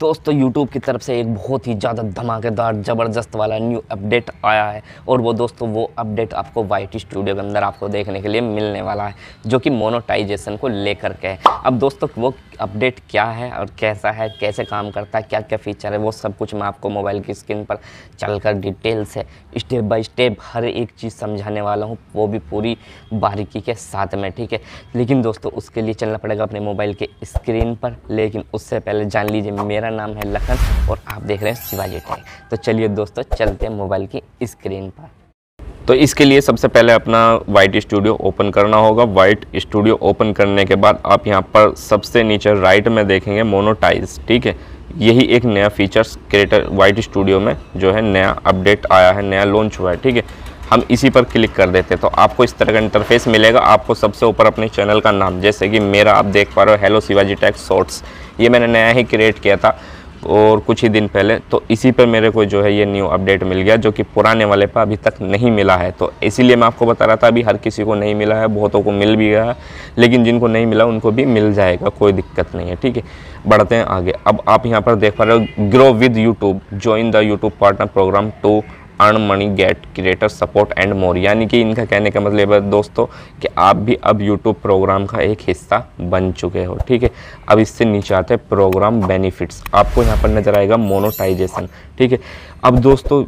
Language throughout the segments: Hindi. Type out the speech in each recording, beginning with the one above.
दोस्तों YouTube की तरफ से एक बहुत ही ज़्यादा धमाकेदार ज़बरदस्त वाला न्यू अपडेट आया है और वो दोस्तों वो अपडेट आपको टी स्टूडियो के अंदर आपको देखने के लिए मिलने वाला है जो कि मोनोटाइजेशन को लेकर के है अब दोस्तों वो अपडेट क्या है और कैसा है कैसे काम करता है क्या क्या फीचर है वो सब कुछ मैं आपको मोबाइल की स्क्रीन पर चल कर डिटेल से स्टेप बाय स्टेप हर एक चीज़ समझाने वाला हूँ वो भी पूरी बारीकी के साथ में ठीक है लेकिन दोस्तों उसके लिए चलना पड़ेगा अपने मोबाइल के स्क्रीन पर लेकिन उससे पहले जान लीजिए मेरा मेरा नाम है लखन और आप देख रहे हैं शिवाजी टैंक तो चलिए दोस्तों चलते हैं मोबाइल की स्क्रीन पर तो इसके लिए सबसे पहले अपना वाइट स्टूडियो ओपन करना होगा वाइट स्टूडियो ओपन करने के बाद आप यहाँ पर सबसे नीचे राइट में देखेंगे मोनोटाइज ठीक है यही एक नया फीचर्स क्रिएटर वाइट स्टूडियो में जो है नया अपडेट आया है नया लॉन्च हुआ है ठीक है हम इसी पर क्लिक कर देते हैं तो आपको इस तरह का इंटरफेस मिलेगा आपको सबसे ऊपर अपने चैनल का नाम जैसे कि मेरा आप देख पा रहे हो हेलो शिवाजी टैक्स शॉर्ट्स ये मैंने नया ही क्रिएट किया था और कुछ ही दिन पहले तो इसी पर मेरे को जो है ये न्यू अपडेट मिल गया जो कि पुराने वाले पर अभी तक नहीं मिला है तो इसीलिए मैं आपको बता रहा था अभी हर किसी को नहीं मिला है बहुतों को मिल भी गया है लेकिन जिनको नहीं मिला उनको भी मिल जाएगा कोई दिक्कत नहीं है ठीक है बढ़ते हैं आगे अब आप यहाँ पर देख पा रहे हो grow with YouTube join the YouTube partner programme to earn money get creator support and more यानी कि इनका कहने का मतलब है दोस्तों कि आप भी अब यूट्यूब प्रोग्राम का एक हिस्सा बन चुके हो ठीक है अब इससे नीचे आते हैं प्रोग्राम बेनिफिट्स आपको यहाँ पर नज़र आएगा मोनोटाइजेशन ठीक है अब दोस्तों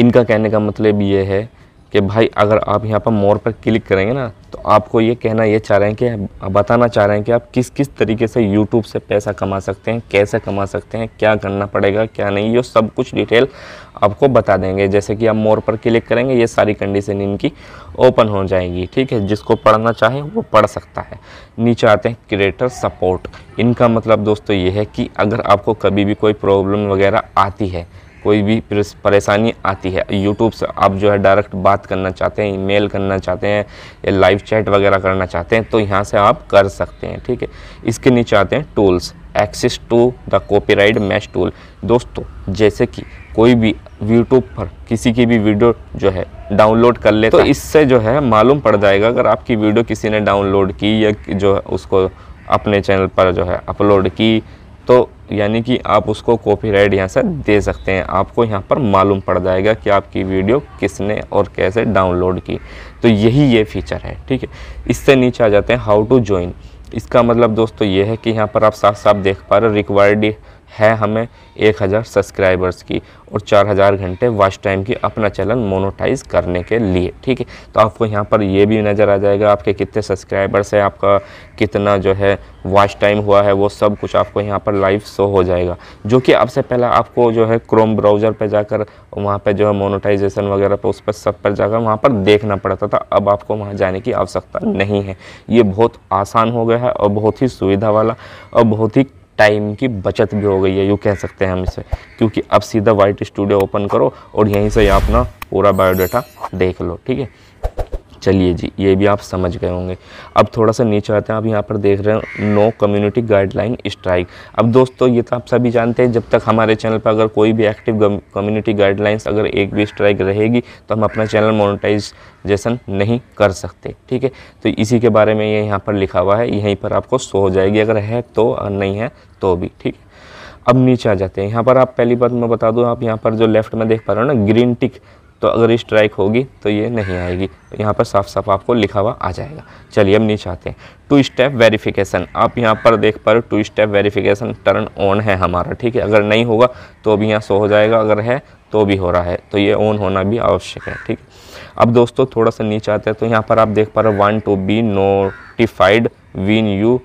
इनका कहने का मतलब ये है कि भाई अगर आप यहाँ पर मोर पर क्लिक करेंगे ना तो आपको ये कहना ये चाह रहे हैं कि बताना चाह रहे हैं कि आप किस किस तरीके से यूट्यूब से पैसा कमा सकते हैं कैसे कमा सकते हैं क्या करना पड़ेगा क्या नहीं ये सब कुछ डिटेल आपको बता देंगे जैसे कि आप मोर पर क्लिक करेंगे ये सारी कंडीशन इनकी ओपन हो जाएगी ठीक है जिसको पढ़ना चाहे वो पढ़ सकता है नीचे आते हैं क्रिएटर सपोर्ट इनका मतलब दोस्तों ये है कि अगर आपको कभी भी कोई प्रॉब्लम वगैरह आती है कोई भी परेशानी आती है यूट्यूब से आप जो है डायरेक्ट बात करना चाहते हैं ईमेल करना चाहते हैं या लाइव चैट वगैरह करना चाहते हैं तो यहाँ से आप कर सकते हैं ठीक है इसके नीचे आते हैं tools access to the copyright match tool दोस्तों जैसे कि कोई भी यूट्यूब पर किसी की भी वीडियो जो है डाउनलोड कर ले तो इससे जो है मालूम पड़ जाएगा अगर आपकी वीडियो किसी ने डाउनलोड की या जो है उसको अपने चैनल पर जो है अपलोड की तो यानी कि आप उसको कॉपीराइट यहाँ से दे सकते हैं आपको यहाँ पर मालूम पड़ जाएगा कि आपकी वीडियो किसने और कैसे डाउनलोड की तो यही ये फीचर है ठीक है इससे नीचे आ जाते हैं हाउ टू ज्वाइन इसका मतलब दोस्तों ये है कि यहाँ पर आप साफ साफ देख पा रहे रिक्वायर्ड है हमें 1000 सब्सक्राइबर्स की और 4000 घंटे वॉच टाइम की अपना चैनल मोनोटाइज करने के लिए ठीक है तो आपको यहाँ पर ये भी नज़र आ जाएगा आपके कितने सब्सक्राइबर्स हैं आपका कितना जो है वॉच टाइम हुआ है वो सब कुछ आपको यहाँ पर लाइव शो हो जाएगा जो कि अब से पहले आपको जो है क्रोम ब्राउज़र पर जाकर वहाँ पर जो है मोनोटाइजेशन वगैरह पर उस पर सब पर जाकर वहाँ पर देखना पड़ता था अब आपको वहाँ जाने की आवश्यकता नहीं है ये बहुत आसान हो गया है और बहुत ही सुविधा वाला और बहुत ही टाइम की बचत भी हो गई है यूँ कह सकते हैं हम इसे क्योंकि अब सीधा वाइट स्टूडियो ओपन करो और यहीं से यहाँ अपना पूरा बायोडाटा देख लो ठीक है चलिए जी ये भी आप समझ गए होंगे अब थोड़ा सा नीचे आते हैं आप यहाँ पर देख रहे हो नो कम्युनिटी गाइडलाइन स्ट्राइक अब दोस्तों ये तो आप सभी जानते हैं जब तक हमारे चैनल पर अगर कोई भी एक्टिव कम्युनिटी गाइडलाइंस अगर एक भी स्ट्राइक रहेगी तो हम अपना चैनल मोनिटाइजेशन नहीं कर सकते ठीक है तो इसी के बारे में ये यहाँ पर लिखा हुआ है यहीं पर आपको सो हो जाएगी अगर है तो नहीं है तो भी ठीक है अब नीचे आ जाते हैं यहाँ पर आप पहली बात मैं बता दूँ आप यहाँ पर जो लेफ्ट में देख पा रहे हो ना ग्रीन टिक तो अगर स्ट्राइक होगी तो ये नहीं आएगी तो यहाँ पर साफ साफ आपको लिखा हुआ आ जाएगा चलिए हम नीचे आते हैं टू स्टेप वेरिफिकेशन आप यहाँ पर देख पा रहे हो two step verification turn on है हमारा ठीक है अगर नहीं होगा तो भी यहाँ सो हो जाएगा अगर है तो भी हो रहा है तो ये ऑन होना भी आवश्यक है ठीक अब दोस्तों थोड़ा सा नीचे आते हैं तो यहाँ पर आप देख पा रहे हो want to be notified when you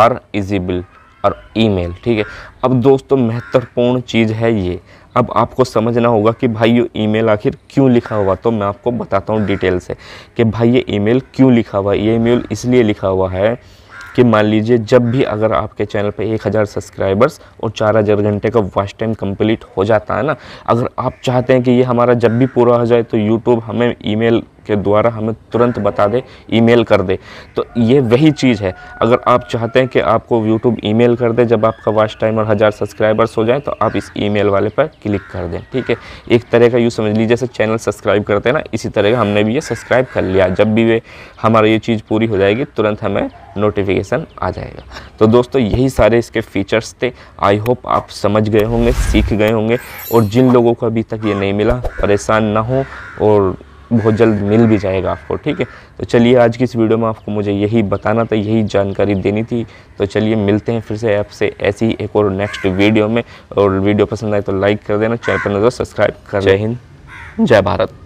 are eligible और ईमेल ठीक है अब दोस्तों महत्वपूर्ण चीज़ है ये अब आपको समझना होगा कि भाई ये ईमेल आखिर क्यों लिखा हुआ तो मैं आपको बताता हूँ डिटेल से कि भाई ये ईमेल क्यों लिखा हुआ ये ईमेल इसलिए लिखा हुआ है कि मान लीजिए जब भी अगर आपके चैनल पर 1000 सब्सक्राइबर्स और चार हजार घंटे का वॉच टाइम कंप्लीट हो जाता है ना अगर आप चाहते हैं कि ये हमारा जब भी पूरा हो जाए तो यूट्यूब हमें ईमेल के द्वारा हमें तुरंत बता दे ईमेल कर दे तो ये वही चीज़ है अगर आप चाहते हैं कि आपको यूट्यूब ईमेल कर दे जब आपका वॉच टाइम और हज़ार सब्सक्राइबर्स हो जाए तो आप इस ईमेल वाले पर क्लिक कर दें ठीक है एक तरह का यूँ समझ लीजिए जैसे चैनल सब्सक्राइब करते हैं ना इसी तरह का हमने भी ये सब्सक्राइब कर लिया जब भी वे हमारा ये चीज़ पूरी हो जाएगी तुरंत हमें नोटिफिकेशन आ जाएगा तो दोस्तों यही सारे इसके फीचर्स थे आई होप आप समझ गए होंगे सीख गए होंगे और जिन लोगों को अभी तक ये नहीं मिला परेशान ना हो और बहुत जल्द मिल भी जाएगा आपको ठीक है तो चलिए आज की इस वीडियो में आपको मुझे यही बताना था यही जानकारी देनी थी तो चलिए मिलते हैं फिर से आपसे ऐसी एक और नेक्स्ट वीडियो में और वीडियो पसंद आए तो लाइक कर देना चैनल पर नजर सब्सक्राइब कर जय हिंद जय भारत